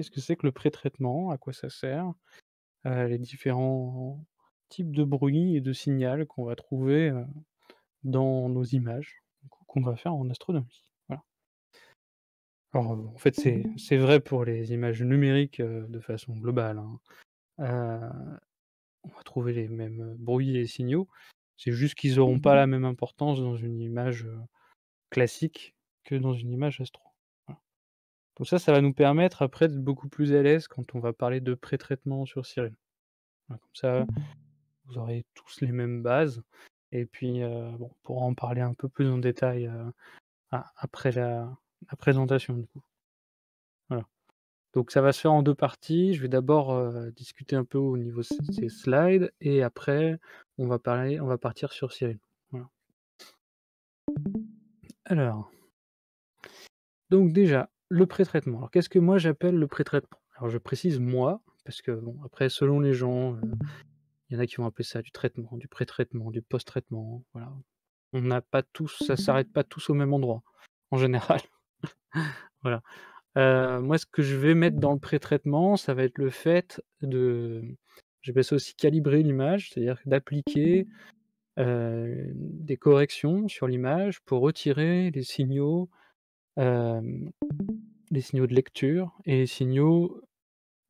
qu'est-ce que c'est que le pré-traitement, à quoi ça sert, euh, les différents types de bruit et de signal qu'on va trouver euh, dans nos images, qu'on va faire en astronomie. Alors, en fait, c'est vrai pour les images numériques euh, de façon globale. Hein. on va trouver les mêmes bruits et signaux. C'est juste qu'ils n'auront pas mmh. la même importance dans une image classique que dans une image astro. Donc ça, ça va nous permettre après d'être beaucoup plus à l'aise quand on va parler de pré-traitement sur Cyril. Comme ça, mmh. vous aurez tous les mêmes bases. Et puis, euh, on pourra en parler un peu plus en détail euh, après la, présentation, du coup. Voilà. Donc, ça va se faire en deux parties. Je vais d'abord euh, discuter un peu au niveau de ces slides, et après, on va parler, on va partir sur Cyril. Alors, donc déjà, le pré-traitement. Alors, qu'est-ce que moi j'appelle le pré-traitement Alors, je précise moi, parce que, bon, après, selon les gens, euh, il y en a qui vont appeler ça du traitement, du pré-traitement, du post-traitement. Voilà. On n'a pas tous, ça s'arrête pas tous au même endroit, en général. voilà. Euh, moi, ce que je vais mettre dans le pré-traitement, ça va être le fait de, Je vais aussi calibrer l'image, c'est-à-dire d'appliquer euh, des corrections sur l'image pour retirer les signaux les signaux de lecture et les signaux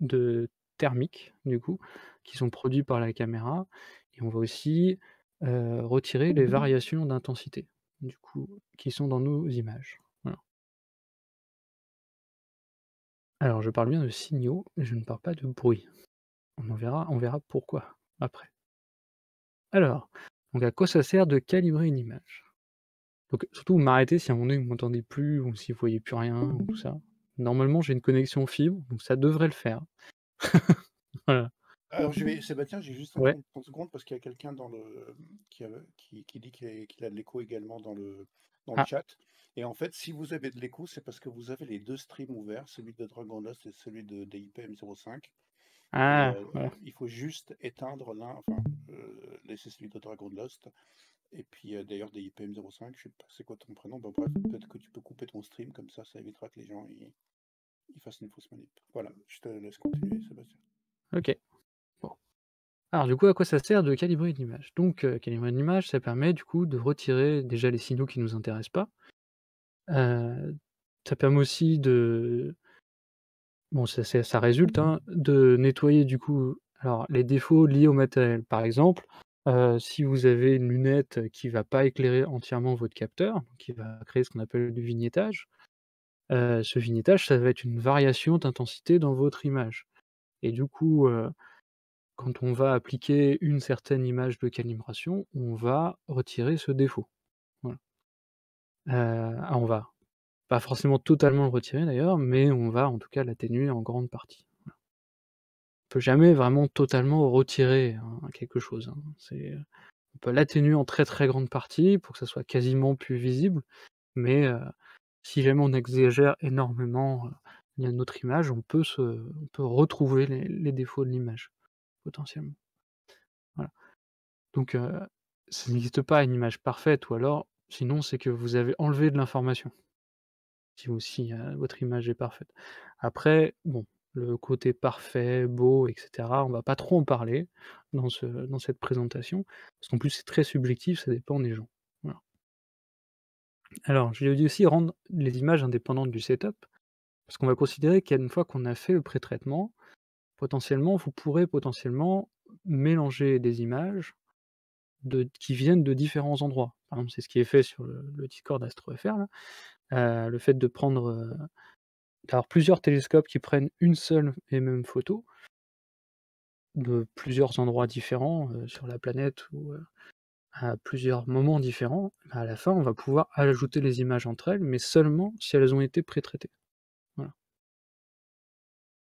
de thermiques, du coup, qui sont produits par la caméra. Et on va aussi retirer les variations d'intensité, du coup, qui sont dans nos images. Alors, je parle bien de signaux, je ne parle pas de bruit. On verra, on verra pourquoi après. Alors, donc à quoi ça sert de calibrer une image donc surtout, m'arrêtez si à mon moment vous m'entendez plus ou si vous voyez plus rien ou tout ça. Normalement, j'ai une connexion fibre, donc ça devrait le faire. voilà. Alors je vais, Sébastien, j'ai juste 30 secondes parce qu'il y a quelqu'un dans le qui, euh, dit qu'il a de l'écho également dans le ah. chat. Et en fait, si vous avez de l'écho, c'est parce que vous avez les deux streams ouverts, celui de Dragon Lost et celui de DIPM05. Ah, euh, Il faut juste éteindre l'un, enfin, euh, laisser celui de Dragon Lost et puis euh, d'ailleurs, des IPM05, je sais pas c'est quoi ton prénom. Ben, bref, peut-être que tu peux couper ton stream, comme ça, ça évitera que les gens ils, fassent une fausse manip. Voilà, je te laisse continuer, Sébastien. Ok. Bon. Alors, du coup, à quoi ça sert de calibrer une image Donc, euh, calibrer une image, ça permet du coup de retirer déjà les signaux qui ne nous intéressent pas. Euh, ça permet aussi de. Bon, ça, résulte, hein, de nettoyer du coup les défauts liés au matériel. Par exemple, si vous avez une lunette qui ne va pas éclairer entièrement votre capteur, qui va créer ce qu'on appelle du vignettage, ce vignettage, ça va être une variation d'intensité dans votre image. Et du coup, quand on va appliquer une certaine image de calibration, on va retirer ce défaut. Voilà. Ah, on va pas forcément totalement le retirer d'ailleurs, mais on va en tout cas l'atténuer en grande partie peut jamais vraiment totalement retirer hein, quelque chose. Hein. on peut l'atténuer en très très grande partie pour que ça soit quasiment plus visible, mais si jamais on exagère énormément il notre image, on peut, se, peut retrouver les, défauts de l'image, potentiellement. Donc, ça n'existe pas une image parfaite, ou alors, sinon, c'est que vous avez enlevé de l'information, si, votre image est parfaite. Après, bon, le côté parfait, beau, etc. On va pas trop en parler dans, cette présentation, parce qu'en plus c'est très subjectif, ça dépend des gens. Alors, je vais aussi rendre les images indépendantes du setup, parce qu'on va considérer qu'une fois qu'on a fait le pré-traitement, potentiellement, vous pourrez potentiellement mélanger des images qui viennent de différents endroits. Par exemple, c'est ce qui est fait sur le, Discord AstroFR, euh, le fait de prendre... Euh, d'avoir plusieurs télescopes qui prennent une seule et même photo de plusieurs endroits différents euh, sur la planète ou euh, à plusieurs moments différents, bah, à la fin, on va pouvoir ajouter les images entre elles, mais seulement si elles ont été pré-traitées.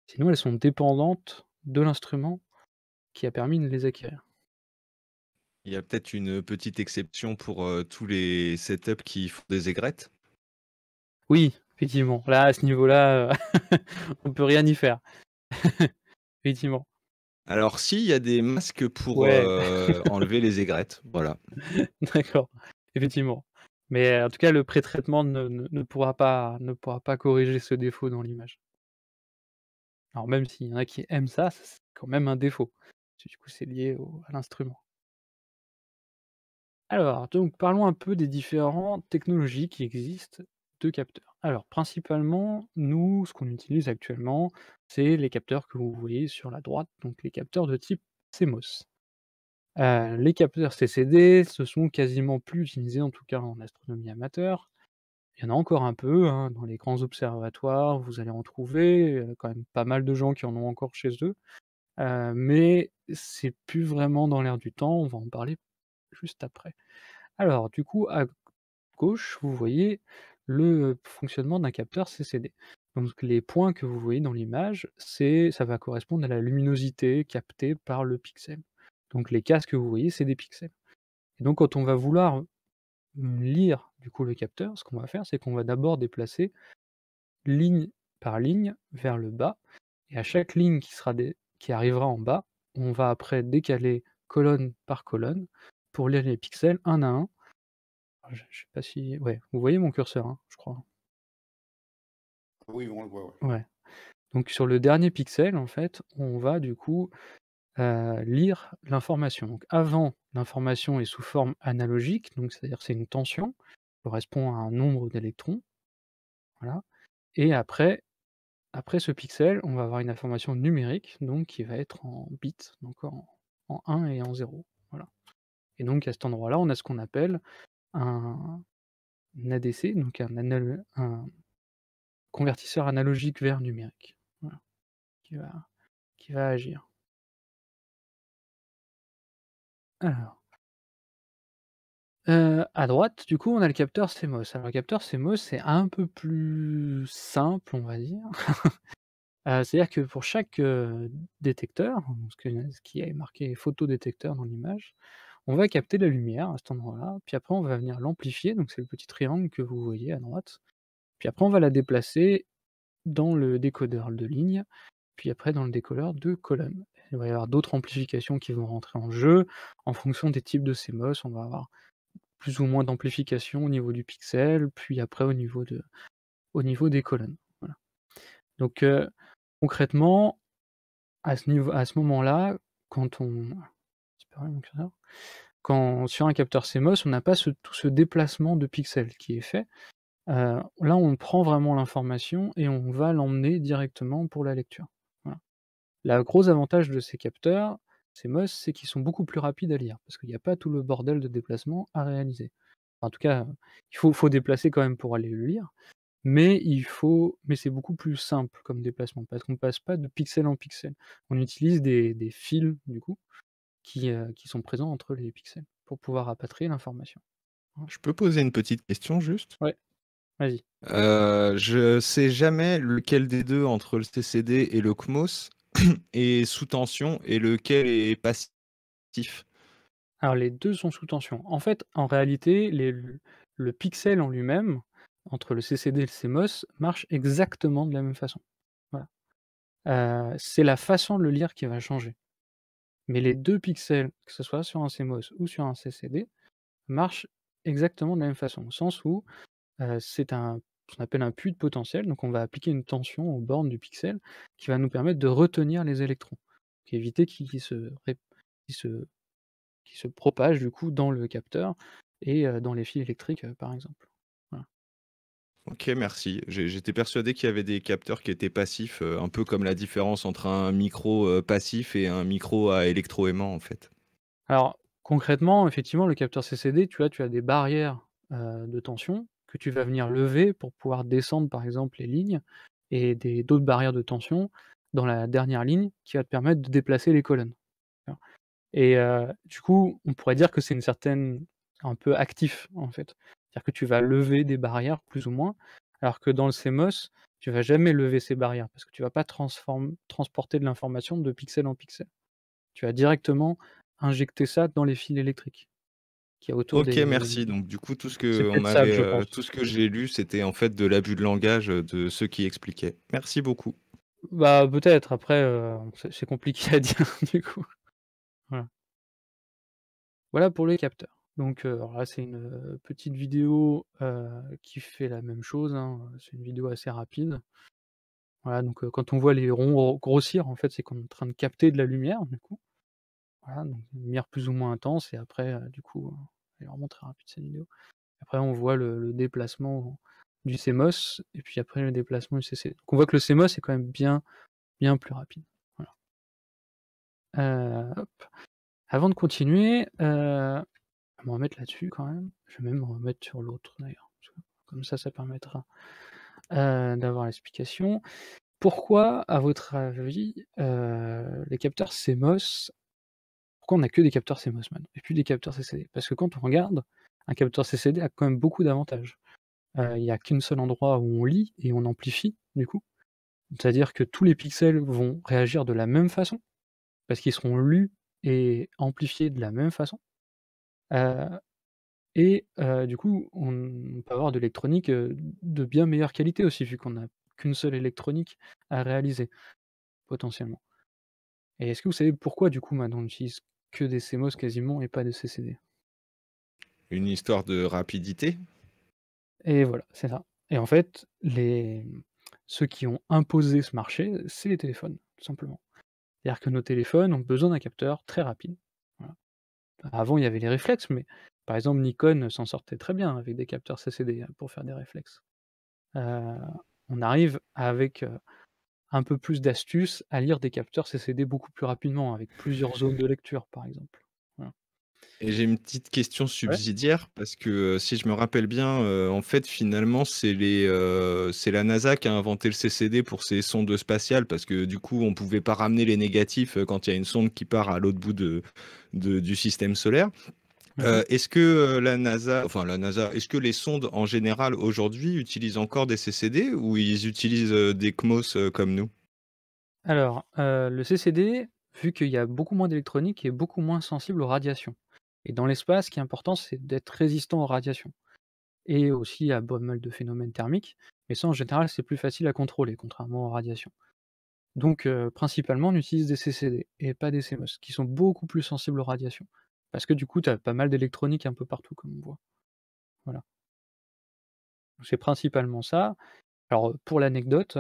Sinon, elles sont dépendantes de l'instrument qui a permis de les acquérir. Il y a peut-être une petite exception pour euh, tous les setups qui font des aigrettes. Oui, Effectivement, là, à ce niveau-là, euh, on peut rien y faire. Effectivement. Alors, si, il y a des masques pour euh, enlever les aigrettes. Voilà. D'accord, effectivement. Mais euh, en tout cas, le pré-traitement ne, pourra pas, ne pourra pas corriger ce défaut dans l'image. Alors, même s'il y en a qui aiment ça, c'est quand même un défaut. du coup, c'est lié à l'instrument. Alors, donc, parlons un peu des différentes technologies qui existent de capteurs. Alors, principalement, nous, ce qu'on utilise actuellement, c'est les capteurs que vous voyez sur la droite, donc les capteurs de type CMOS. Euh, les capteurs CCD se sont quasiment plus utilisés, en tout cas en astronomie amateur. Il y en a encore un peu hein, dans les grands observatoires, vous allez en trouver, euh, quand même pas mal de gens qui en ont encore chez eux, euh, mais c'est plus vraiment dans l'air du temps, on va en parler juste après. Alors, du coup, à gauche, vous voyez le fonctionnement d'un capteur CCD. Donc les points que vous voyez dans l'image, c'est ça va correspondre à la luminosité captée par le pixel. Donc les casques que vous voyez, c'est des pixels. Et donc quand on va vouloir mmh, lire du coup le capteur, ce qu'on va faire, c'est qu'on va d'abord déplacer ligne par ligne vers le bas. Et à chaque ligne qui, sera qui arrivera en bas, on va après décaler colonne par colonne pour lire les pixels un à un je, ne sais pas si. Ouais, vous voyez mon curseur, hein, je crois. Oui, on le voit. Ouais. Donc sur le dernier pixel, en fait, on va du coup euh, lire l'information. Donc avant, l'information est sous forme analogique, donc c'est-à-dire c'est une tension, qui correspond à un nombre d'électrons. Voilà. Et après, après ce pixel, on va avoir une information numérique, donc qui va être en bits, donc en, en 1 et en 0. Voilà. Et donc à cet endroit-là, on a ce qu'on appelle un, ADC, donc un, un, convertisseur analogique vers numérique, qui, va, qui va agir. Alors. Euh, à droite, du coup, on a le capteur CMOS. Alors, le capteur CMOS, c'est un peu plus simple, on va dire. Euh, c'est-à-dire que pour chaque euh, détecteur, ce, ce, qui est marqué photodétecteur dans l'image, on va capter la lumière à cet endroit-là, puis après on va venir l'amplifier, donc c'est le petit triangle que vous voyez à droite. Puis après on va la déplacer dans le décodeur de ligne, puis après dans le décodeur de colonne. Il va y avoir d'autres amplifications qui vont rentrer en jeu en fonction des types de CMOS. On va avoir plus ou moins d'amplification au niveau du pixel, puis après au niveau, de, au niveau des colonnes. Donc euh, concrètement, à ce, à ce moment-là, quand on, quand sur un capteur CMOS, on n'a pas tout ce déplacement de pixels qui est fait. Euh, là, on prend vraiment l'information et on va l'emmener directement pour la lecture. Le gros avantage de ces capteurs CMOS, c'est qu'ils sont beaucoup plus rapides à lire parce qu'il n'y a pas tout le bordel de déplacement à réaliser. en tout cas, il faut, déplacer quand même pour aller le lire, mais c'est beaucoup plus simple comme déplacement parce qu'on ne passe pas de pixel en pixel. On utilise des fils du coup euh, qui, sont présents entre les pixels pour pouvoir rapatrier l'information. Je peux poser une petite question juste Oui. vas-y. Euh, je sais jamais lequel des deux entre le CCD et le CMOS est sous tension et lequel est passif. Alors les deux sont sous tension. En fait, en réalité, les, le pixel en lui-même, entre le CCD et le CMOS, marche exactement de la même façon. Voilà. Euh, c'est la façon de le lire qui va changer mais les deux pixels, que ce soit sur un CMOS ou sur un CCD, marchent exactement de la même façon, au sens où euh, c'est un ce qu'on appelle un puits de potentiel, donc on va appliquer une tension aux bornes du pixel qui va nous permettre de retenir les électrons, qui éviter qu'ils se, se propagent du coup dans le capteur et euh, dans les fils électriques euh, par exemple. Ok, merci. J'étais persuadé qu'il y avait des capteurs qui étaient passifs, euh, un peu comme la différence entre un micro euh, passif et un micro à électroaimant, en fait. Alors, concrètement, effectivement, le capteur CCD, tu as, tu as des barrières euh, de tension que tu vas venir lever pour pouvoir descendre, par exemple, les lignes et d'autres barrières de tension dans la dernière ligne qui va te permettre de déplacer les colonnes. Et du coup, on pourrait dire que c'est une certaine un peu actif en fait. C'est-à-dire que tu vas lever des barrières, plus ou moins, alors que dans le CMOS, tu vas jamais lever ces barrières parce que tu vas pas transporter de l'information de pixel en pixel. Tu vas directement injecter ça dans les fils électriques. Qui ok, merci. Donc du coup, tout ce que, euh, tout ce que j'ai lu, c'était en fait de l'abus de langage euh, de ceux qui expliquaient. Merci beaucoup. Bah peut-être. Après, euh, c'est compliqué à dire du coup. Voilà. Voilà pour les capteurs. Donc là, c'est une petite vidéo qui fait la même chose. Hein, c'est une vidéo assez rapide. Voilà, donc quand on voit les ronds grossir, en fait, c'est qu'on est en train de capter de la lumière, du coup. Voilà, donc lumière plus ou moins intense, et après, du coup, elle est vraiment très rapide cette vidéo. Après, on voit le, déplacement du CMOS, et puis après le déplacement du CC. Donc on voit que le CMOS est quand même bien, bien plus rapide. Euh, Avant de continuer, vais me remettre là-dessus quand même. Je vais même me remettre sur l'autre d'ailleurs. Comme ça, ça permettra euh, d'avoir l'explication. Pourquoi, à votre avis, euh, les capteurs CMOS, pourquoi on n'a que des capteurs CMOS maintenant et puis des capteurs CCD Parce que quand on regarde, un capteur CCD a quand même beaucoup d'avantages. Euh, il n'y a qu'un seul endroit où on lit et on amplifie, du coup. C'est-à-dire que tous les pixels vont réagir de la même façon, parce qu'ils seront lus et amplifiés de la même façon. Euh, et euh, du coup, on peut avoir de l'électronique euh, de bien meilleure qualité aussi, vu qu'on n'a qu'une seule électronique à réaliser, potentiellement. Et est-ce que vous savez pourquoi, du coup, maintenant on n'utilise que des CMOS quasiment et pas de CCD Une histoire de rapidité Et voilà, c'est ça. Et en fait, les... ceux qui ont imposé ce marché, c'est les téléphones, tout simplement. C'est-à-dire que nos téléphones ont besoin d'un capteur très rapide, avant, il y avait les réflexes, mais par exemple, Nikon s'en sortait très bien avec des capteurs CCD hein, pour faire des réflexes. Euh, on arrive avec euh, un peu plus d'astuces à lire des capteurs CCD beaucoup plus rapidement, avec plusieurs zones de lecture, par exemple. Et j'ai une petite question subsidiaire parce que euh, si je me rappelle bien, euh, en fait, finalement, euh, c'est la NASA qui a inventé le CCD pour ses sondes spatiales parce que du coup, on ne pouvait pas ramener les négatifs quand il y a une sonde qui part à l'autre bout du système solaire. est-ce que la NASA, enfin la NASA, est-ce que les sondes en général aujourd'hui utilisent encore des CCD ou ils utilisent des CMOS comme nous Alors, le CCD, vu qu'il y a beaucoup moins d'électronique, est beaucoup moins sensible aux radiations. Et dans l'espace, ce qui est important, c'est d'être résistant aux radiations et aussi à pas mal de phénomènes thermiques. Mais ça, en général, c'est plus facile à contrôler, contrairement aux radiations. Donc, euh, principalement, on utilise des CCD et pas des CMOS, qui sont beaucoup plus sensibles aux radiations. Parce que du coup, tu as pas mal d'électronique un peu partout, comme on voit. Voilà. C'est principalement ça. Alors, pour l'anecdote,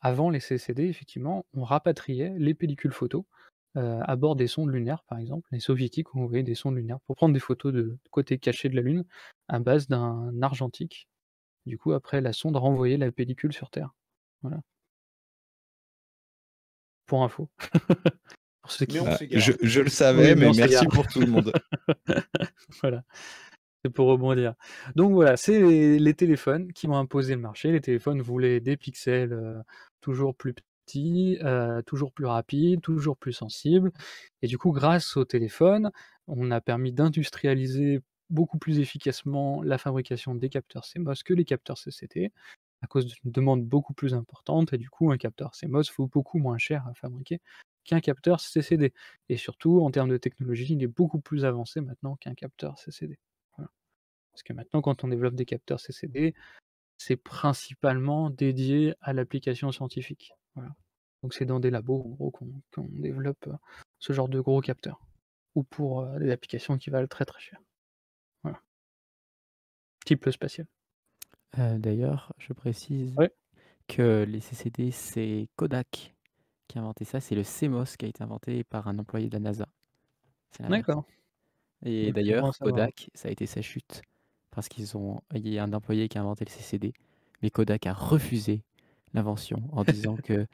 avant les CCD, effectivement, on rapatriait les pellicules photo euh, à bord des sondes lunaires, par exemple. Les soviétiques ont envoyé des sondes lunaires pour prendre des photos de côté caché de la Lune à base d'un argentique. Du coup, après, la sonde renvoyait la pellicule sur Terre. Voilà. Pour info. pour ah, je, le savais, mais merci pour tout le monde. voilà. C'est pour rebondir. Donc voilà, c'est les, téléphones qui m'ont imposé le marché. Les téléphones voulaient des pixels euh, toujours plus euh, toujours plus rapide, toujours plus sensible. Et du coup, grâce au téléphone, on a permis d'industrialiser beaucoup plus efficacement la fabrication des capteurs CMOS que les capteurs CCD à cause d'une demande beaucoup plus importante et du coup un capteur CMOS vaut beaucoup moins cher à fabriquer qu'un capteur CCD. Et surtout en termes de technologie, il est beaucoup plus avancé maintenant qu'un capteur CCD. Parce que maintenant quand on développe des capteurs CCD, c'est principalement dédié à l'application scientifique. Donc c'est dans des labos gros qu'on développe euh, ce genre de gros capteurs. Ou pour euh, des applications qui valent très très cher. Voilà. Type spatial. Euh, d'ailleurs, je précise que les CCD, c'est Kodak qui a inventé ça. C'est le CMOS qui a été inventé par un employé de la NASA. D'accord. Et d'ailleurs, Kodak, ça a été sa chute parce qu'ils ont, y a un employé qui a inventé le CCD, mais Kodak a refusé l'invention en disant que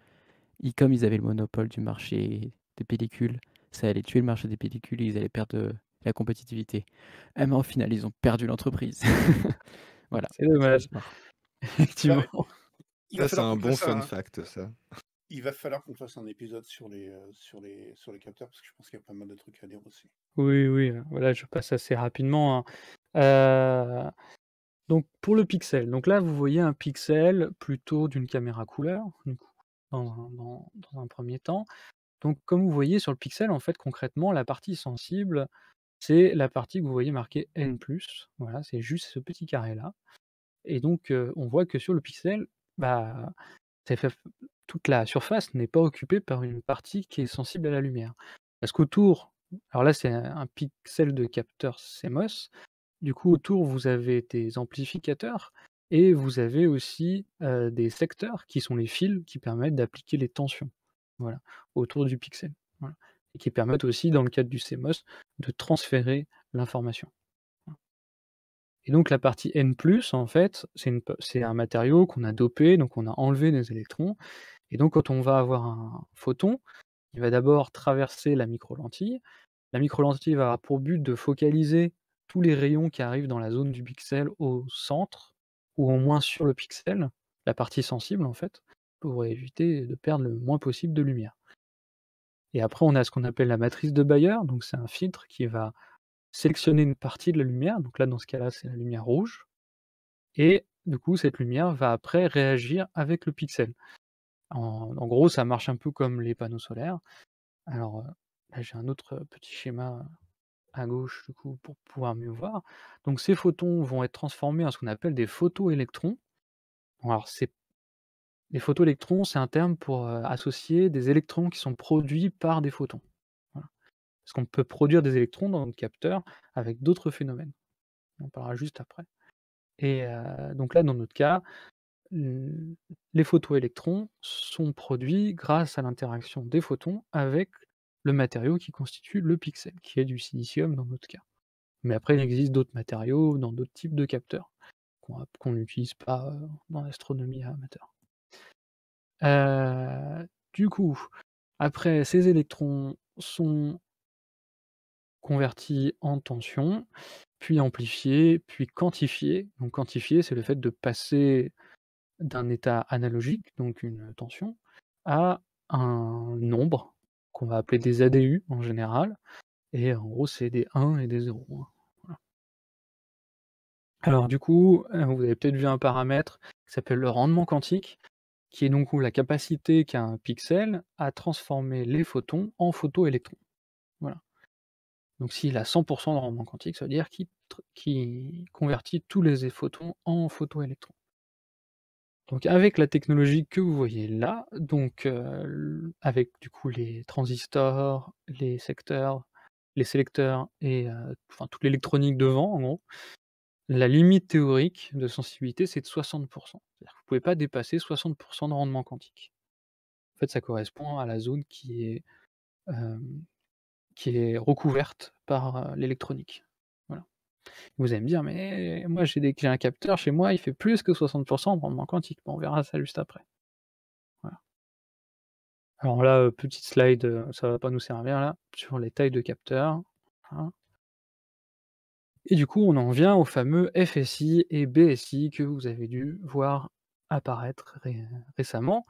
comme ils avaient le monopole du marché des pellicules, ça allait tuer le marché des pellicules et ils allaient perdre euh, la compétitivité. mais eh ben, au final, ils ont perdu l'entreprise. voilà. C'est dommage. Effectivement. Ça, c'est un bon fun fact, ça. Il va falloir qu'on fasse un épisode sur les, euh, sur, les, sur les capteurs, parce que je pense qu'il y a pas mal de trucs à dire aussi. Oui, oui, hein. voilà, je passe assez rapidement. Hein. Euh, donc pour le pixel, donc là vous voyez un pixel plutôt d'une caméra couleur, dans, un, premier temps. Donc comme vous voyez sur le pixel, en fait concrètement, la partie sensible, c'est la partie que vous voyez marquée N. Voilà, c'est juste ce petit carré-là. Et donc euh, on voit que sur le pixel, bah, toute la surface n'est pas occupée par une partie qui est sensible à la lumière. Parce qu'autour, alors là c'est un pixel de capteur CMOS, du coup, autour, vous avez des amplificateurs et vous avez aussi des secteurs qui sont les fils qui permettent d'appliquer les tensions voilà, autour du pixel. et qui permettent aussi, dans le cadre du CMOS, de transférer l'information. Et donc la partie N, en fait, c'est un matériau qu'on a dopé, donc on a enlevé des électrons. Et donc quand on va avoir un photon, il va d'abord traverser la micro-lentille La micro-lentille va avoir pour but de focaliser tous les rayons qui arrivent dans la zone du pixel au centre, ou au moins sur le pixel, la partie sensible en fait, pour éviter de perdre le moins possible de lumière. Et après, on a ce qu'on appelle la matrice de Bayer, donc c'est un filtre qui va sélectionner une partie de la lumière, donc là dans ce cas-là c'est la lumière rouge, et du coup cette lumière va après réagir avec le pixel. En, gros, ça marche un peu comme les panneaux solaires. Alors euh, là j'ai un autre petit schéma à gauche du coup pour pouvoir mieux voir. Donc ces photons vont être transformés en ce qu'on appelle des photoélectrons. alors c'est les photoélectrons, c'est un terme pour euh, associer des électrons qui sont produits par des photons. Parce qu'on peut produire des électrons dans notre capteur avec d'autres phénomènes. On parlera juste après. Et euh, donc là, dans notre cas, les photoélectrons sont produits grâce à l'interaction des photons avec le matériau qui constitue le pixel, qui est du silicium dans notre cas. Mais après, il existe d'autres matériaux dans d'autres types de capteurs qu'on n'utilise pas euh, dans l'astronomie amateur. Euh, du coup, après, ces électrons sont convertis en tension, puis amplifiés, puis quantifiés. Donc quantifiés, c'est le fait de passer d'un état analogique, donc une tension, à un nombre, qu'on va appeler des ADU en général. Et en gros, c'est des 1 et des 0. Hein. Alors du coup, euh, vous avez peut-être vu un paramètre qui s'appelle le rendement quantique, qui est donc la capacité qu'un pixel pixel à transformer les photons en photoélectrons. Voilà. Donc s'il a 100% de rendement quantique, ça veut dire qu'il convertit tous les photons en photoélectrons. Donc avec la technologie que vous voyez là, donc euh, avec du coup les transistors, les secteurs, les sélecteurs et euh, toute l'électronique devant en gros, la limite théorique de sensibilité c'est de 60%. vous ne pouvez pas dépasser 60% de rendement quantique. En fait ça correspond à la zone qui est, euh, qui est recouverte par l'électronique. Vous allez me dire, mais moi j'ai un capteur chez moi, il fait plus que 60% en rendement quantique. on verra ça juste après. Alors là, euh, petite slide, euh, ça va pas nous servir là, sur les tailles de capteurs. Hein. Et du coup, on en vient aux fameux FSI et BSI que vous avez dû voir apparaître récemment.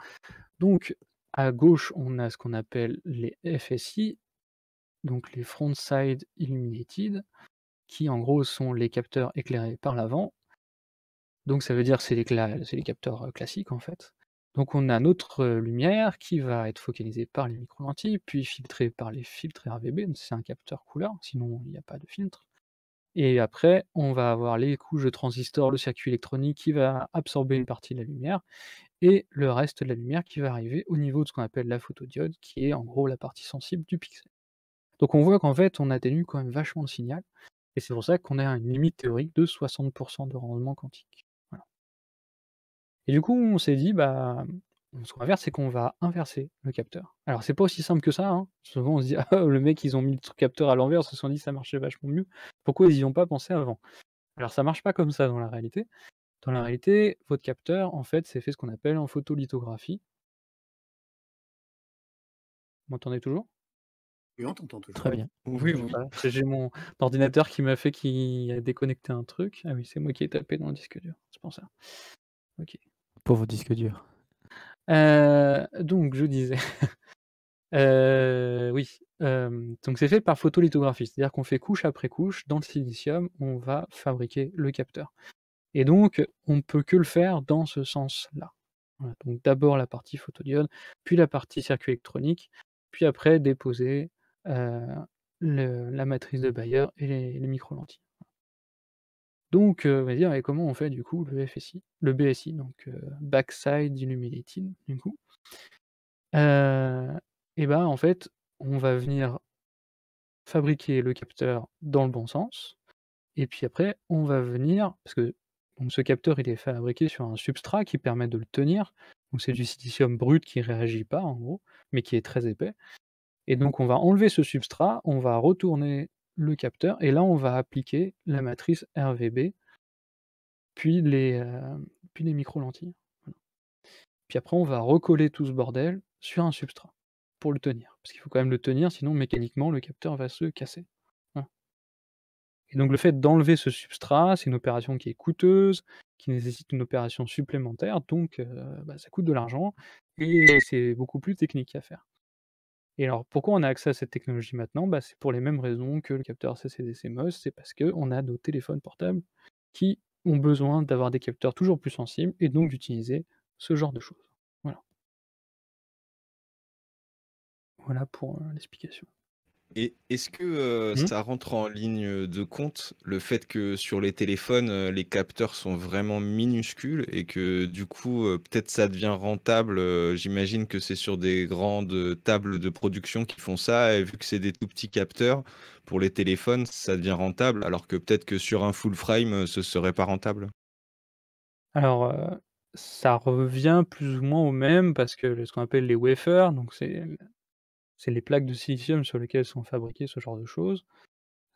Donc, à gauche, on a ce qu'on appelle les FSI, donc les Front Side Illuminated qui en gros sont les capteurs éclairés par l'avant. Donc ça veut dire c'est les, capteurs euh, classiques en fait. Donc on a notre euh, lumière qui va être focalisée par les micro-lentilles, puis filtrée par les filtres RVB, c'est un capteur couleur, sinon il n'y a pas de filtre. Et après, on va avoir les couches de transistors, le circuit électronique qui va absorber une partie de la lumière et le reste de la lumière qui va arriver au niveau de ce qu'on appelle la photodiode, qui est en gros la partie sensible du pixel. Donc on voit qu'en fait, on atténue quand même vachement le signal. Et c'est pour ça qu'on a une limite théorique de 60% de rendement quantique. Et du coup, on s'est dit, bah, ce qu'on va faire, c'est qu'on va inverser le capteur. Alors, c'est pas aussi simple que ça. Hein. Souvent, on se dit, oh, le mec, ils ont mis le capteur à l'envers, ils se sont dit, ça marchait vachement mieux. Pourquoi ils n'y ont pas pensé avant Alors, ça marche pas comme ça dans la réalité. Dans la réalité, votre capteur, en fait, c'est fait ce qu'on appelle en photolithographie. Vous m'entendez toujours oui, on toujours. Très bien. Oui, j'ai mon ordinateur qui m'a fait qui a déconnecté un truc. Ah oui, c'est moi qui ai tapé dans le disque dur. C'est pour ça. Ok. Pauvre disque dur. Euh, donc, je disais. Euh, oui. Euh, donc, c'est fait par photolithographie. C'est-à-dire qu'on fait couche après couche. Dans le silicium, on va fabriquer le capteur. Et donc, on ne peut que le faire dans ce sens-là. donc d'abord la partie photodiode, puis la partie circuit électronique, puis après déposer euh, la matrice de Bayer et les, micro-lentilles. Donc, euh, on va dire, comment on fait du coup le FSI, le BSI, donc euh, Backside Illuminated, du coup. et ben, en fait, on va venir fabriquer le capteur dans le bon sens. Et puis après, on va venir, parce que ce capteur, il est fabriqué sur un substrat qui permet de le tenir. Donc c'est du silicium brut qui réagit pas, en gros, mais qui est très épais. Et donc, on va enlever ce substrat, on va retourner le capteur, et là, on va appliquer la matrice RVB, puis les, euh, puis les micro-lentilles. Puis après, on va recoller tout ce bordel sur un substrat pour le tenir. Parce qu'il faut quand même le tenir, sinon mécaniquement, le capteur va se casser. Et donc, le fait d'enlever ce substrat, c'est une opération qui est coûteuse, qui nécessite une opération supplémentaire, donc euh, bah, ça coûte de l'argent, et c'est beaucoup plus technique à faire. Et alors, pourquoi on a accès à cette technologie maintenant bah, C'est pour les mêmes raisons que le capteur CCD-CMOS, c'est parce qu'on a nos téléphones portables qui ont besoin d'avoir des capteurs toujours plus sensibles et donc d'utiliser ce genre de choses. Voilà. Voilà pour euh, l'explication est-ce que euh, mmh. ça rentre en ligne de compte le fait que sur les téléphones, euh, les capteurs sont vraiment minuscules et que du coup, euh, peut-être ça devient rentable J'imagine que c'est sur des grandes tables de production qui font ça et vu que c'est des tout petits capteurs, pour les téléphones, ça devient rentable alors que peut-être que sur un full frame, ce serait pas rentable. Alors, ça revient plus ou moins au même parce que ce qu'on appelle les wafers, donc c'est c'est les plaques de silicium sur lesquelles sont fabriquées ce genre de choses,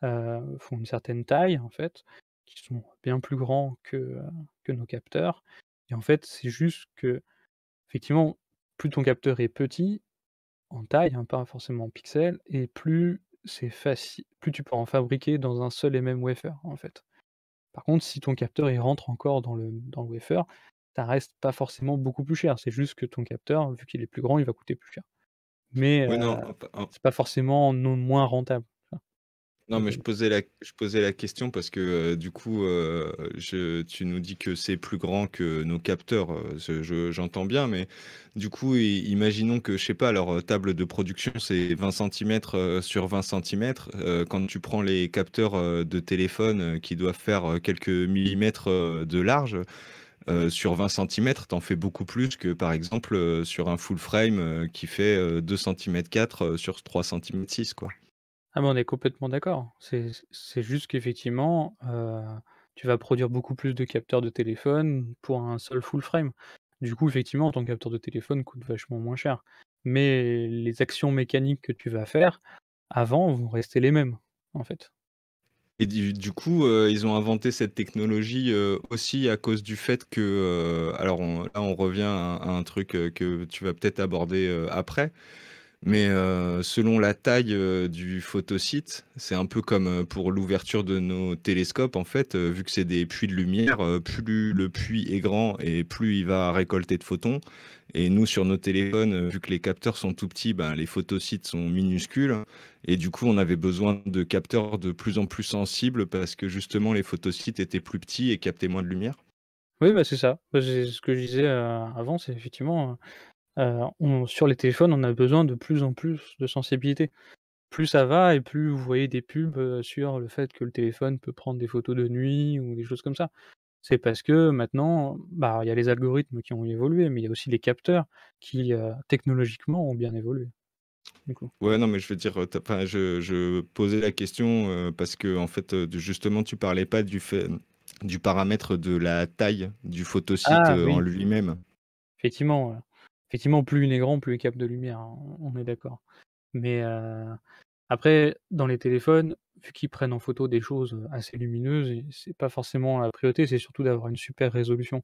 euh, font une certaine taille en fait, qui sont bien plus grands euh, que, nos capteurs. Et en fait, c'est juste que, effectivement, plus ton capteur est petit en taille, hein, pas forcément en pixels, et plus c'est facile, plus tu peux en fabriquer dans un seul et même wafer en fait. Par contre, si ton capteur il rentre encore dans le, dans le wafer, ça reste pas forcément beaucoup plus cher. C'est juste que ton capteur, vu qu'il est plus grand, il va coûter plus cher mais non, euh, c'est pas forcément non moins rentable. non, mais je posais la, je posais la question parce que euh, du coup, euh, je, tu nous dis que c'est plus grand que nos capteurs. J'entends bien, mais du coup, imaginons que, je sais pas, leur table de production, c'est 20 cm sur 20 cm. quand tu prends les capteurs de téléphone qui doivent faire quelques millimètres de large, euh, sur 20 cm, t'en fais beaucoup plus que par exemple euh, sur un full frame euh, qui fait 2 cm 4 sur 3 cm 6 quoi. Ah on est complètement d'accord. C'est juste qu'effectivement tu vas produire beaucoup plus de capteurs de téléphone pour un seul full frame. Du coup effectivement ton capteur de téléphone coûte vachement moins cher. Mais les actions mécaniques que tu vas faire avant vont rester les mêmes en fait. Et du, coup, euh, ils ont inventé cette technologie euh, aussi à cause du fait que, euh, alors là on revient à un truc que tu vas peut-être aborder après, mais euh, selon la taille euh, du photosite, c'est un peu comme euh, pour l'ouverture de nos télescopes, en fait, vu que c'est des puits de lumière, plus le puits est grand et plus il va récolter de photons. Et nous, sur nos téléphones, vu que les capteurs sont tout petits, ben, les photosites sont minuscules. Et du coup, on avait besoin de capteurs de plus en plus sensibles parce que justement, les photosites étaient plus petits et captaient moins de lumière. Oui, bah c'est ça. Bah, c'est ce que je disais avant, c'est effectivement euh, sur les téléphones, on a besoin de plus en plus de sensibilité. Plus ça va et plus vous voyez des pubs euh, sur le fait que le téléphone peut prendre des photos de nuit ou des choses comme ça. C'est parce que maintenant, bah, il y a les algorithmes qui ont évolué, mais il y a aussi les capteurs qui euh, technologiquement ont bien évolué. Ouais, non, mais je veux dire, je, posais la question parce que en fait, justement, tu parlais pas du fait du paramètre de la taille du photosite ah en lui-même. Effectivement. Effectivement, plus une est grand, plus les capte de lumière, hein, on est d'accord. Mais euh, après, dans les téléphones, vu qu'ils prennent en photo des choses euh, assez lumineuses, c'est pas forcément la priorité, c'est surtout d'avoir une super résolution.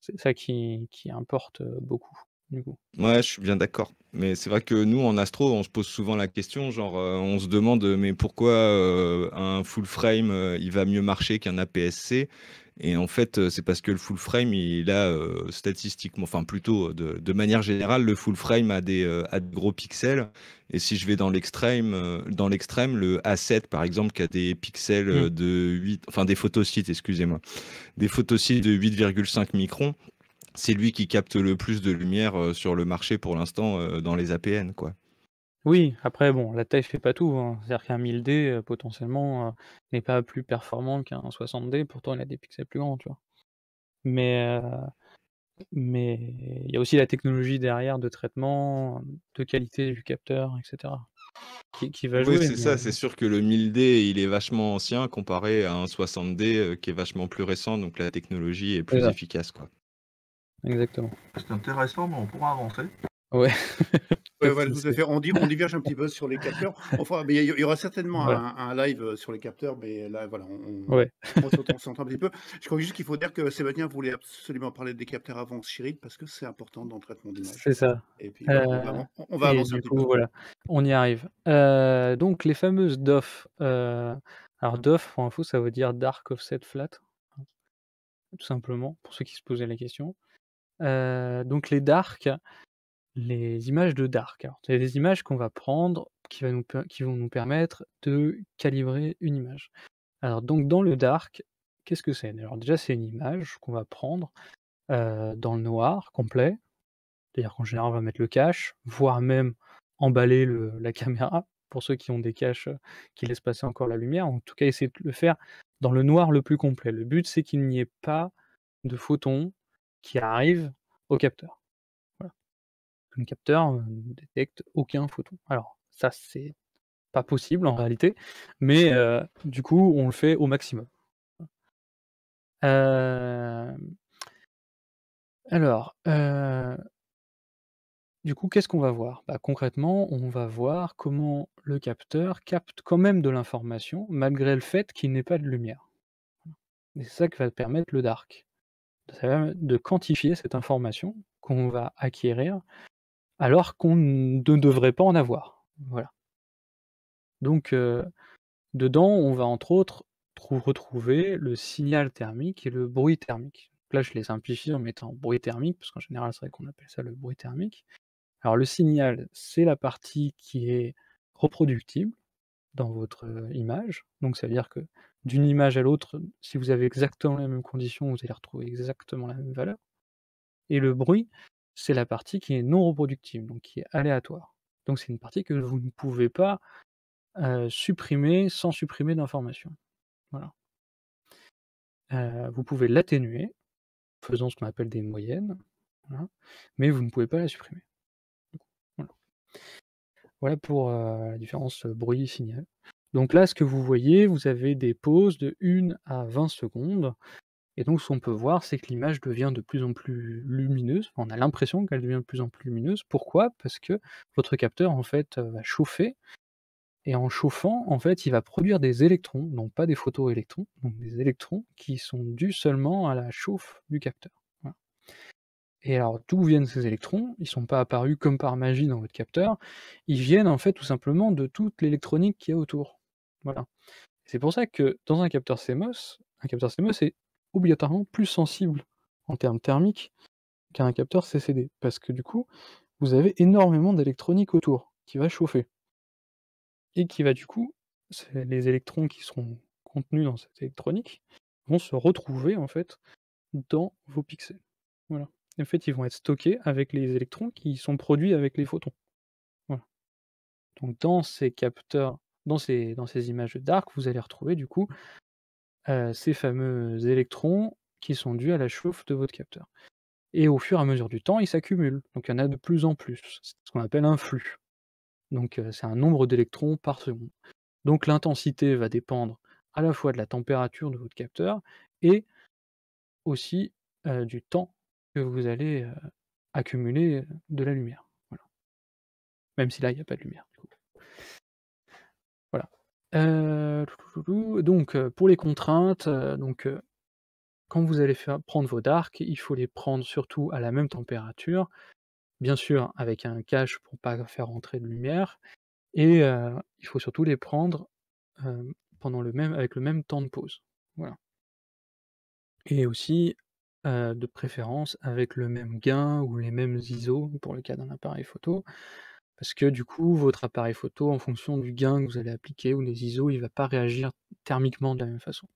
C'est ça qui, importe euh, beaucoup. Du Ouais, je suis bien d'accord. Mais c'est vrai que nous, en astro, on se pose souvent la question, genre, on se demande, mais pourquoi un full frame, il va mieux marcher qu'un APS-C et en fait, euh, c'est parce que le full frame, il a euh, statistiquement, enfin plutôt euh, de, manière générale, le full frame a des, de gros pixels. Et si je vais dans l'extrême, dans l'extrême, le A7 par exemple, qui a des pixels mm. de 8, enfin des photosites, excusez-moi, des photosites de 8,5 microns, c'est lui qui capte le plus de lumière sur le marché pour l'instant dans les APN, quoi. Oui, après bon, la taille fait pas tout, hein. C'est-à-dire qu'un 1000D, euh, potentiellement, euh, n'est pas plus performant qu'un 60D, pourtant il a des pixels plus grands, tu vois? Mais, euh, mais il y a aussi la technologie derrière de traitement, de qualité du capteur etc. qui va Oui, c'est ça, c'est sûr que le 1000D, il est vachement ancien comparé à un 60D, qui est vachement plus récent, donc la technologie est plus efficace, quoi. Exactement. C'est intéressant, mais on pourra avancer. Ouais. On, diverge un petit peu sur les capteurs. Enfin, il y, aura certainement un, live euh, sur les capteurs, mais là, voilà, on, s'entend un petit peu. Je crois juste qu'il faut dire que Sébastien voulait absolument parler des capteurs avant Chirid parce que c'est important dans le traitement d'image. C'est ça. Et puis, on, va, euh, avancer. voilà, on y arrive. Euh, donc, les fameuses DOF. alors, DOF, pour info, ça veut dire Dark Offset Flat, tout simplement, pour ceux qui se posaient la question. donc, les Dark les images de Dark. C'est des images qu'on va prendre qui, vont nous permettre de calibrer une image. Alors donc dans le Dark, qu'est-ce que c'est Alors déjà c'est une image qu'on va prendre euh, dans le noir complet. C'est-à-dire qu'en général on va mettre le cache, voire même emballer la caméra pour ceux qui ont des caches euh, qui laissent passer encore la lumière. En tout cas essayer de le faire dans le noir le plus complet. Le but c'est qu'il n'y ait pas de photons qui arrivent au capteur le capteur euh, ne détecte aucun photon. Alors, ça, c'est pas possible en réalité, mais euh, du coup, on le fait au maximum. Euh, alors, du coup, qu'est-ce qu'on va voir bah, Concrètement, on va voir comment le capteur capte quand même de l'information, malgré le fait qu'il n'ait pas de lumière. Et c'est ça qui va permettre le dark, de quantifier cette information qu'on va acquérir alors qu'on ne devrait pas en avoir. Voilà. Donc, euh, dedans, on va entre autres retrouver le signal thermique et le bruit thermique. là, je les simplifie en mettant bruit thermique, parce qu'en général, c'est vrai qu'on appelle ça le bruit thermique. Alors, le signal, c'est la partie qui est reproductible dans votre euh, image. Donc, ça veut dire que d'une image à l'autre, si vous avez exactement les mêmes conditions, vous allez retrouver exactement la même valeur. Et le bruit, c'est la partie qui est non reproductible, donc qui est aléatoire. Donc c'est une partie que vous ne pouvez pas supprimer sans supprimer d'informations. Voilà. vous pouvez l'atténuer, faisant ce qu'on appelle des moyennes, mais vous ne pouvez pas la supprimer. Voilà, pour la différence bruit-signal. Donc là, ce que vous voyez, vous avez des pauses de 1 à 20 secondes et donc, ce qu'on peut voir, c'est que l'image devient de plus en plus lumineuse. On a l'impression qu'elle devient de plus en plus lumineuse. Pourquoi Parce que votre capteur, en fait, euh, va chauffer. Et en chauffant, en fait, il va produire des électrons, non pas des photoélectrons, donc des électrons qui sont dus seulement à la chauffe du capteur. Et alors, d'où viennent ces électrons Ils ne sont pas apparus comme par magie dans votre capteur. Ils viennent, en fait, tout simplement de toute l'électronique qui est autour. Voilà. C'est pour ça que dans un capteur CMOS, un capteur CMOS est obligatoirement plus sensible en termes thermiques qu'un capteur CCD, parce que du coup, vous avez énormément d'électronique autour qui va chauffer et qui va du coup, les électrons qui seront contenus dans cette électronique vont se retrouver en fait dans vos pixels. Voilà. En fait, ils vont être stockés avec les électrons qui sont produits avec les photons. Donc dans ces capteurs, dans ces, dans ces images dark, vous allez retrouver du coup ces fameux électrons qui sont dus à la chauffe de votre capteur. Et au fur et à mesure du temps, ils s'accumulent. Donc il y en a de plus en plus. C'est ce qu'on appelle un flux. Donc euh, c'est un nombre d'électrons par seconde. Donc l'intensité va dépendre à la fois de la température de votre capteur et aussi euh, du temps que vous allez euh, accumuler de la lumière. Même si là, il n'y a pas de lumière. Euh, donc, euh, pour les contraintes, euh, donc, quand vous allez prendre vos darks, il faut les prendre surtout à la même température, bien sûr avec un cache pour pas faire entrer de lumière, et il faut surtout les prendre pendant le même, avec le même temps de pause. Voilà. Et aussi, de préférence, avec le même gain ou les mêmes ISO pour le cas d'un appareil photo. Parce que du coup, votre appareil photo, en fonction du gain que vous allez appliquer ou des ISO, il ne va pas réagir thermiquement de la même façon.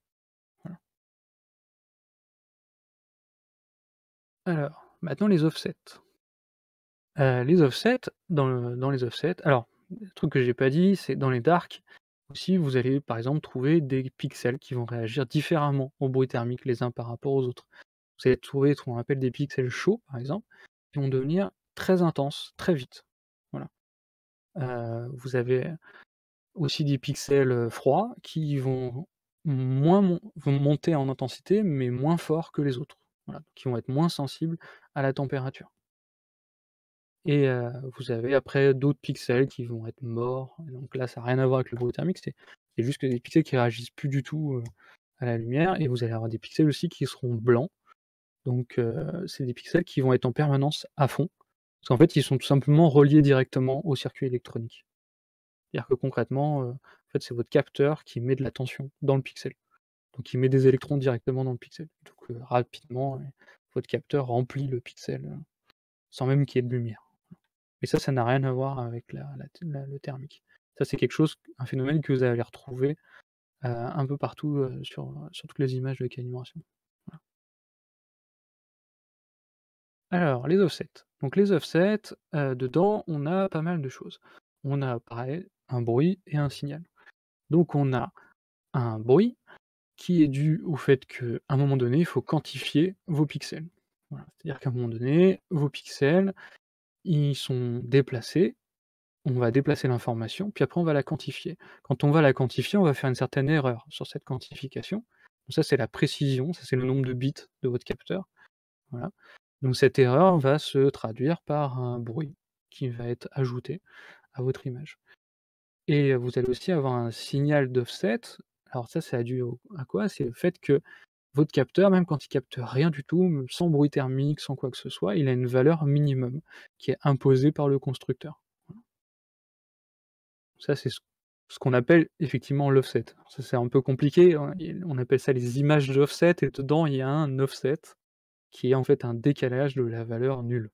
Alors, maintenant les offsets. Euh, les offsets, dans, les offsets, alors, le truc que j'ai pas dit, c'est dans les darks, aussi, vous allez par exemple trouver des pixels qui vont réagir différemment au bruit thermique les uns par rapport aux autres. Vous allez trouver ce qu'on appelle des pixels chauds, par exemple, qui vont devenir très intenses, très vite. Euh, vous avez aussi des pixels froids qui vont moins monter en intensité, mais moins fort que les autres, qui vont être moins sensibles à la température. Et vous avez après d'autres pixels qui vont être morts. Donc là, ça n'a rien à voir avec le bruit thermique, c'est juste que des pixels qui réagissent plus du tout à la lumière. Et vous allez avoir des pixels aussi qui seront blancs. Donc c'est des pixels qui vont être en permanence à fond, parce qu'en fait, ils sont tout simplement reliés directement au circuit électronique. C'est-à-dire que concrètement, euh, fait, c'est votre capteur qui met de la tension dans le pixel. Donc il met des électrons directement dans le pixel. Donc euh, rapidement, votre capteur remplit le pixel euh, sans même qu'il y ait de lumière. Mais ça, ça n'a rien à voir avec le thermique. Ça, c'est quelque chose, un phénomène que vous allez retrouver un peu partout sur, sur toutes les images de calibration. Alors, les offsets. Donc les offsets, euh, dedans, on a pas mal de choses. On a, pareil, un bruit et un signal. Donc on a un bruit qui est dû au fait qu'à un moment donné, il faut quantifier vos pixels. C'est-à-dire qu'à un moment donné, vos pixels, ils sont déplacés, on va déplacer l'information, puis après on va la quantifier. Quand on va la quantifier, on va faire une certaine erreur sur cette quantification. ça c'est la précision, ça c'est le nombre de bits de votre capteur. Voilà. Donc cette erreur va se traduire par un bruit qui va être ajouté à votre image. Et vous allez aussi avoir un signal d'offset. Alors ça, c'est dû à quoi C'est le fait que votre capteur, même quand il capte rien du tout, sans bruit thermique, sans quoi que ce soit, il a une valeur minimum qui est imposée par le constructeur. Ça, c'est ce qu'on appelle effectivement l'offset. Ça, c'est un peu compliqué. Hein. On appelle ça les images d'offset et dedans, il y a un offset qui est en fait un décalage de la valeur nulle.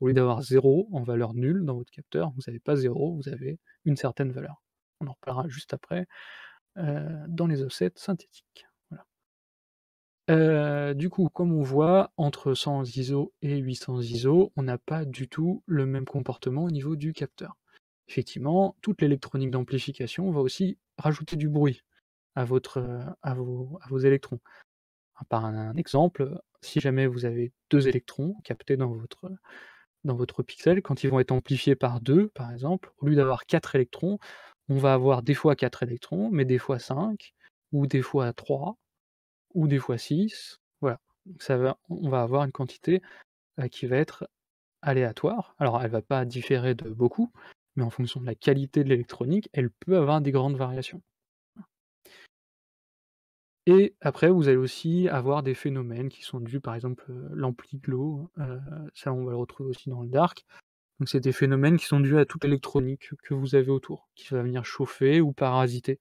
Au lieu d'avoir 0 en valeur nulle dans votre capteur, vous n'avez pas 0, vous avez une certaine valeur. On en reparlera juste après euh, dans les offsets synthétiques. Euh, du coup, comme on voit, entre 100 ISO et 800 ISO, on n'a pas du tout le même comportement au niveau du capteur. Effectivement, toute l'électronique d'amplification va aussi rajouter du bruit à, euh, vos, à vos électrons. Par un exemple, si jamais vous avez deux électrons captés dans votre, dans votre pixel, quand ils vont être amplifiés par deux, par exemple, au lieu d'avoir quatre électrons, on va avoir des fois quatre électrons, mais des fois cinq, ou des fois trois, ou des fois six. Voilà. ça va, on va avoir une quantité euh, qui va être aléatoire. Alors, elle ne va pas différer de beaucoup, mais en fonction de la qualité de l'électronique, elle peut avoir des grandes variations. Et après, vous allez aussi avoir des phénomènes qui sont dus, par exemple, euh, l'ampli-glow, l'eau. Hein. Euh, ça on va le retrouver aussi dans le dark. Donc c'est des phénomènes qui sont dus à toute l'électronique que vous avez autour, qui va venir chauffer ou parasiter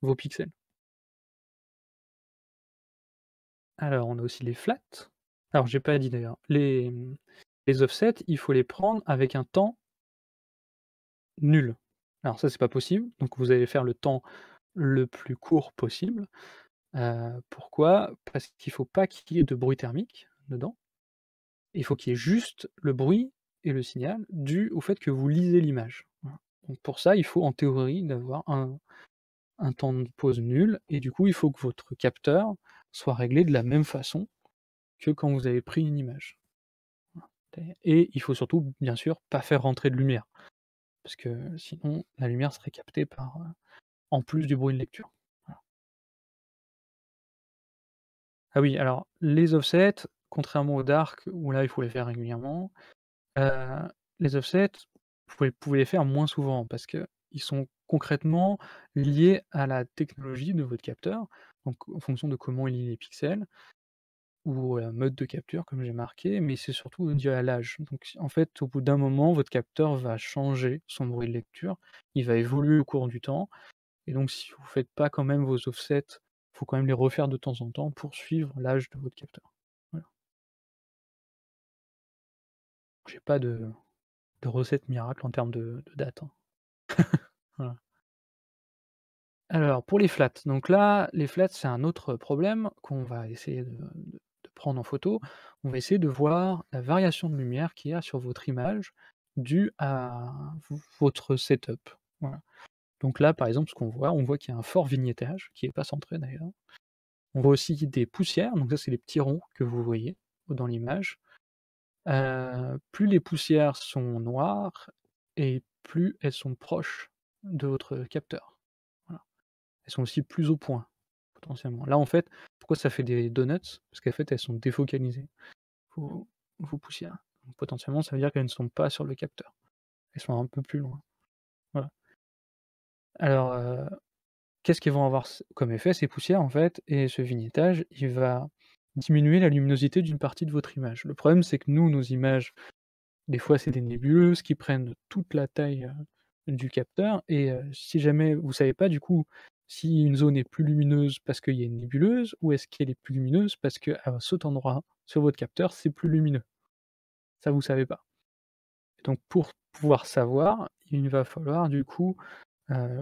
vos pixels. Alors on a aussi les flats. Alors j'ai pas dit d'ailleurs, les, hum, les offsets, il faut les prendre avec un temps nul. Alors ça c'est pas possible, donc vous allez faire le temps le plus court possible pourquoi Parce qu'il ne faut pas qu'il y ait de bruit thermique dedans. Il faut qu'il y ait juste le bruit et le signal dû au fait que vous lisez l'image. pour ça, il faut en théorie d'avoir un, temps de pause nul, et du coup, il faut que votre capteur soit réglé de la même façon que quand vous avez pris une image. Et il faut surtout, bien sûr, pas faire rentrer de lumière, parce que sinon, la lumière serait captée par, en plus du bruit de lecture. Ah oui, alors les offsets, contrairement au dark, où là il faut les faire régulièrement, euh, les offsets, vous pouvez, les faire moins souvent parce qu'ils sont concrètement liés à la technologie de votre capteur, donc en fonction de comment il lit les pixels ou la euh, mode de capture comme j'ai marqué, mais c'est surtout dû à l'âge. Donc en fait, au bout d'un moment, votre capteur va changer son bruit de lecture, il va évoluer au cours du temps, et donc si vous ne faites pas quand même vos offsets il faut quand même les refaire de temps en temps pour suivre l'âge de votre capteur. Voilà. J'ai pas de, recette miracle en termes de, date. Hein. Alors, pour les flats, donc là, les c'est un autre problème qu'on va essayer de, prendre en photo. On va essayer de voir la variation de lumière qu'il y a sur votre image due à votre setup. Voilà. Donc là, par exemple, ce qu'on voit, on voit qu'il y a un fort vignettage qui n'est pas centré d'ailleurs. On voit aussi des poussières, donc ça c'est les petits ronds que vous voyez dans l'image. Euh, plus les poussières sont noires et plus elles sont proches de votre capteur. Elles sont aussi plus au point potentiellement. Là en fait, pourquoi ça fait des donuts Parce qu'en fait elles sont défocalisées, vos, vos poussières. potentiellement ça veut dire qu'elles ne sont pas sur le capteur. Elles sont un peu plus loin. Alors, euh, qu'est-ce qu'ils vont avoir comme effet Ces poussières, en fait, et ce vignettage, il va diminuer la luminosité d'une partie de votre image. Le problème, c'est que nous, nos images, des fois, c'est des nébuleuses qui prennent toute la taille euh, du capteur, et euh, si jamais vous ne savez pas, du coup, si une zone est plus lumineuse parce qu'il y a une nébuleuse, ou est-ce qu'elle est plus lumineuse parce qu'à cet endroit, sur votre capteur, c'est plus lumineux. Ça, vous savez pas. Donc, pour pouvoir savoir, il va falloir, du coup,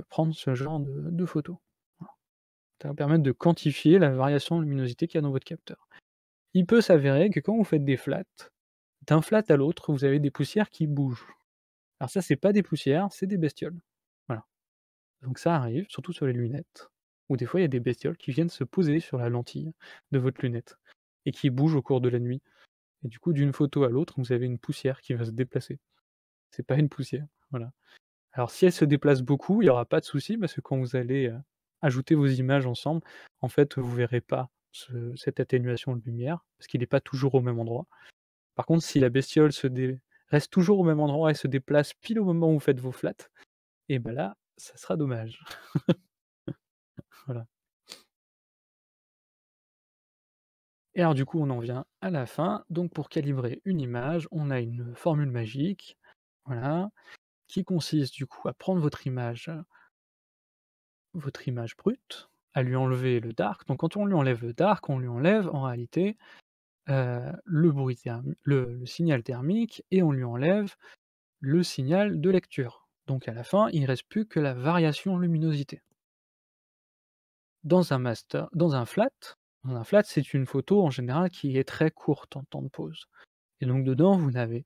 prendre ce genre de, photos. Ça va permettre de quantifier la variation de luminosité qu'il y a dans votre capteur. Il peut s'avérer que quand vous faites des flats, d'un flat à l'autre, vous avez des poussières qui bougent. Alors ça, c'est pas des poussières, c'est des bestioles. Voilà. Donc ça arrive, surtout sur les lunettes, où des fois il y a des bestioles qui viennent se poser sur la lentille de votre lunette et qui bougent au cours de la nuit. Et du coup, d'une photo à l'autre, vous avez une poussière qui va se déplacer. C'est pas une poussière, voilà. Alors si elle se déplace beaucoup, il n'y aura pas de souci parce que quand vous allez euh, ajouter vos images ensemble, en fait, vous ne verrez pas cette atténuation de lumière parce qu'il n'est pas toujours au même endroit. Par contre, si la bestiole se reste toujours au même endroit et se déplace pile au moment où vous faites vos flats, et eh ben là, ça sera dommage. voilà. Et alors du coup, on en vient à la fin. Donc pour calibrer une image, on a une formule magique. Voilà qui consiste du coup à prendre votre image, votre image brute, à lui enlever le dark. Donc quand on lui enlève le dark, on lui enlève en réalité le, le, signal thermique et on lui enlève le signal de lecture. Donc à la fin, il ne reste plus que la variation luminosité. Dans un, master, dans un flat, dans un flat, c'est une photo en général qui est très courte en temps de pause. Et donc dedans, vous n'avez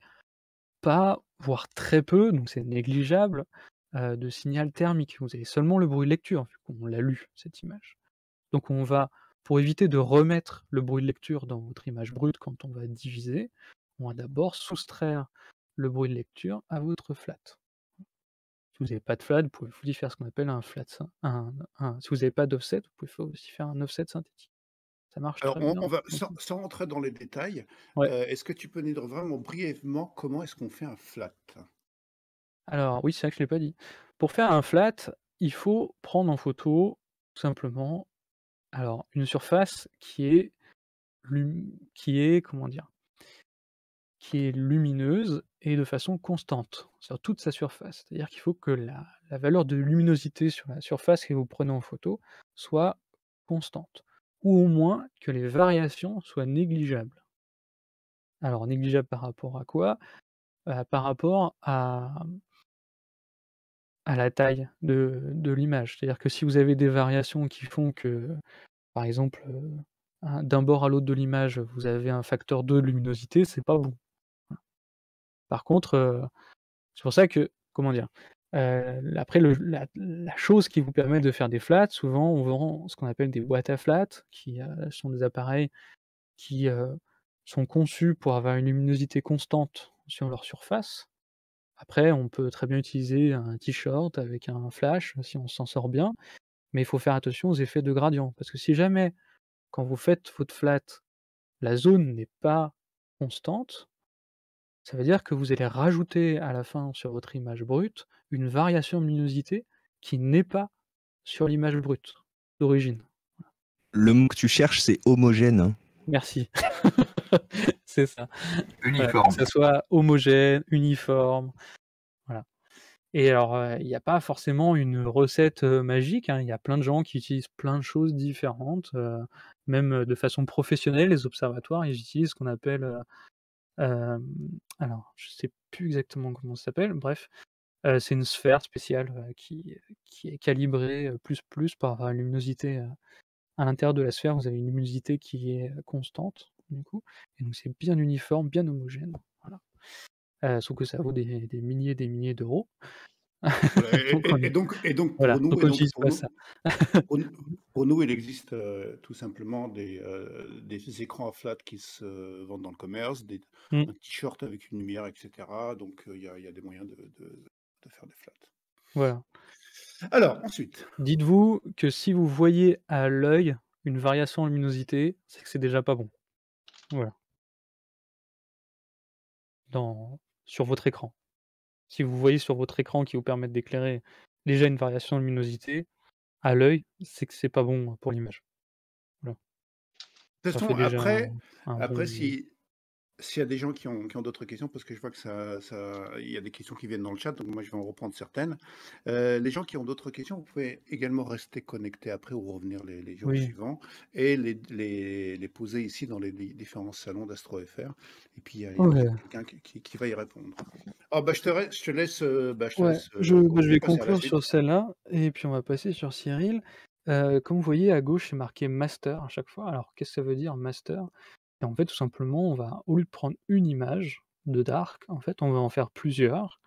pas voire très peu, donc c'est négligeable, euh, de signal thermique. Vous avez seulement le bruit de lecture, hein, vu qu'on l'a lu, cette image. Donc on va, pour éviter de remettre le bruit de lecture dans votre image brute quand on va diviser, on va d'abord soustraire le bruit de lecture à votre flat. Si vous n'avez pas de flat, vous pouvez aussi faire ce qu'on appelle un flat. Un, si vous n'avez pas d'offset, vous pouvez aussi faire un offset synthétique marche. Alors, on, va, mmh sans, rentrer dans les détails, euh, est-ce que tu peux nous dire vraiment brièvement comment est-ce qu'on fait un flat Alors, oui, c'est vrai que je ne l'ai pas dit. Pour faire un flat, il faut prendre en photo, tout simplement, alors, une surface qui est, qui est, comment dire, qui est lumineuse et de façon constante sur toute sa surface. C'est-à-dire qu'il faut que la, la, valeur de luminosité sur la surface que vous prenez en photo soit constante ou au moins que les variations soient négligeables. Alors négligeables par rapport à quoi bah, Par rapport à, à la taille de, l'image. C'est-à-dire que si vous avez des variations qui font que, par exemple, euh, d'un bord à l'autre de l'image, vous avez un facteur 2 de luminosité, c'est pas bon. Par contre, euh, c'est pour ça que, comment dire, après, la, chose qui vous permet de faire des flats, souvent on vend ce qu'on appelle des boîtes à flats, qui euh, sont des appareils qui euh, sont conçus pour avoir une luminosité constante sur leur surface. Après, on peut très bien utiliser un t-shirt avec un flash si on s'en sort bien, mais il faut faire attention aux effets de gradient, parce que si jamais, quand vous faites votre flat, la zone n'est pas constante, ça veut dire que vous allez rajouter à la fin sur votre image brute une variation de luminosité qui n'est pas sur l'image brute d'origine. Le mot que tu cherches, c'est homogène. Hein. Merci. c'est ça. Uniforme. que ce soit homogène, uniforme. Voilà. Et alors, euh, il n'y a pas forcément une recette euh, magique. Hein. Il y a plein de gens qui utilisent plein de choses différentes. Euh, même de façon professionnelle, les observatoires, ils utilisent ce qu'on appelle alors, je sais plus exactement comment ça s'appelle. Bref, c'est une sphère spéciale qui, est calibrée plus plus par luminosité. à l'intérieur de la sphère, vous avez une luminosité qui est constante, du coup. Et donc, c'est bien uniforme, bien homogène. Voilà. sauf que ça vaut des, des milliers et des milliers d'euros et, donc, pour, nous, il existe euh, tout simplement euh, des, écrans à flat qui se vendent dans le commerce, des, mmh. un t-shirt avec une lumière, etc. Donc euh, il y, a des moyens de, faire des flats. Voilà. Alors, ensuite. Dites-vous que si vous voyez à l'œil une variation en luminosité, c'est que c'est déjà pas bon. Voilà. Sur votre écran. Si vous voyez sur votre écran qui vous permettent d'éclairer déjà une variation de luminosité, à l'œil, c'est que c'est pas bon pour l'image. Voilà. De toute façon, après, après si, s'il y a des gens qui ont, d'autres questions, parce que je vois que ça, il y a des questions qui viennent dans le chat, donc moi je vais en reprendre certaines. Euh, les gens qui ont d'autres questions, vous pouvez également rester connectés après ou revenir les, jours suivants et les, poser ici dans les, différents salons d'AstroFR. Et puis il y a, quelqu'un qui, va y répondre. Ah, bah, je, te, laisse. je, vais conclure sur celle-là et puis on va passer sur Cyril. Euh, comme vous voyez, à gauche, c'est marqué master à chaque fois. Alors, qu'est-ce que ça veut dire master et en fait, tout simplement, on va, au lieu de prendre une image de Dark, en fait, on va en faire plusieurs.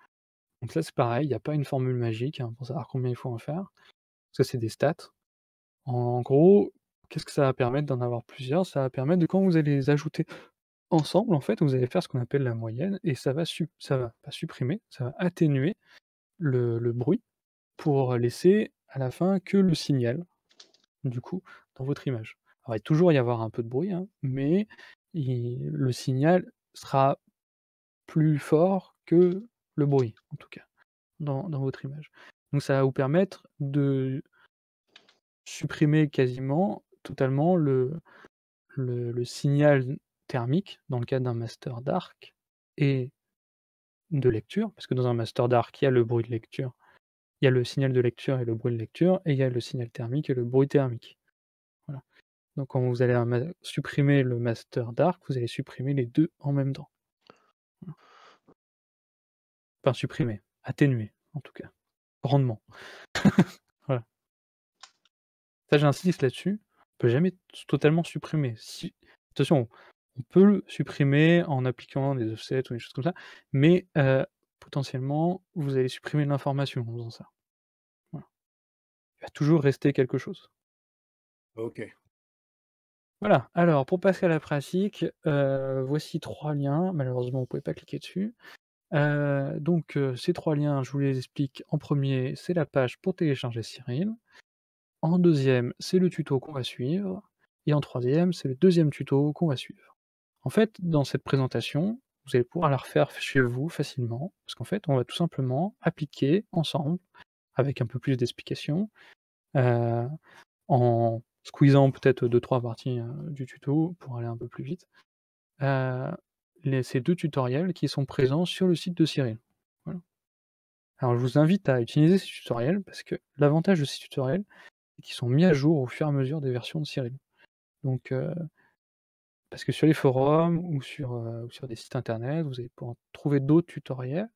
Donc là, c'est pareil, il n'y a pas une formule magique hein, pour savoir combien il faut en faire. Parce que c'est des stats. En gros, qu'est-ce que ça va permettre d'en avoir plusieurs Ça va permettre de quand vous allez les ajouter ensemble, en fait, vous allez faire ce qu'on appelle la moyenne et ça va, pas supprimer, ça va atténuer le, bruit pour laisser à la fin que le signal, du coup, dans votre image. Il va toujours y avoir un peu de bruit, hein, mais le signal sera plus fort que le bruit, en tout cas, dans, votre image. Donc ça va vous permettre de supprimer quasiment totalement le, le signal thermique dans le cas d'un master d'arc et de lecture, parce que dans un master d'arc, il y a le bruit de lecture, il y a le signal de lecture et le bruit de lecture, et il y a le signal thermique et le bruit thermique. Donc quand vous allez supprimer le master dark, vous allez supprimer les deux en même temps. Enfin supprimer, atténuer en tout cas. Grandement. voilà. Ça j'insiste là-dessus. On ne peut jamais totalement supprimer. Attention, on peut le supprimer en appliquant des offsets ou des choses comme ça, mais euh, potentiellement, vous allez supprimer l'information en faisant ça. Il va toujours rester quelque chose. Ok. Voilà, alors pour passer à la pratique, euh, voici trois liens. Malheureusement, vous ne pouvez pas cliquer dessus. Euh, donc euh, ces trois liens, je vous les explique. En premier, c'est la page pour télécharger Cyril. En deuxième, c'est le tuto qu'on va suivre. Et en troisième, c'est le deuxième tuto qu'on va suivre. En fait, dans cette présentation, vous allez pouvoir la refaire chez vous facilement, parce qu'en fait, on va tout simplement appliquer ensemble, avec un peu plus d'explications, en squeezant peut-être deux, trois parties euh, du tuto pour aller un peu plus vite. Euh, ces deux tutoriels qui sont présents sur le site de Cyril. Alors je vous invite à utiliser ces tutoriels parce que l'avantage de ces tutoriels, c'est qu'ils sont mis à jour au fur et à mesure des versions de Cyril. Donc euh, parce que sur les forums ou ou sur des sites internet, vous allez pouvoir trouver d'autres tutoriels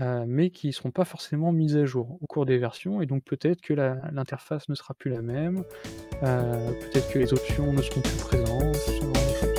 euh, mais qui ne seront pas forcément mises à jour au cours des versions, et donc peut-être que l'interface ne sera plus la même, euh, peut-être que les options ne seront plus présentes,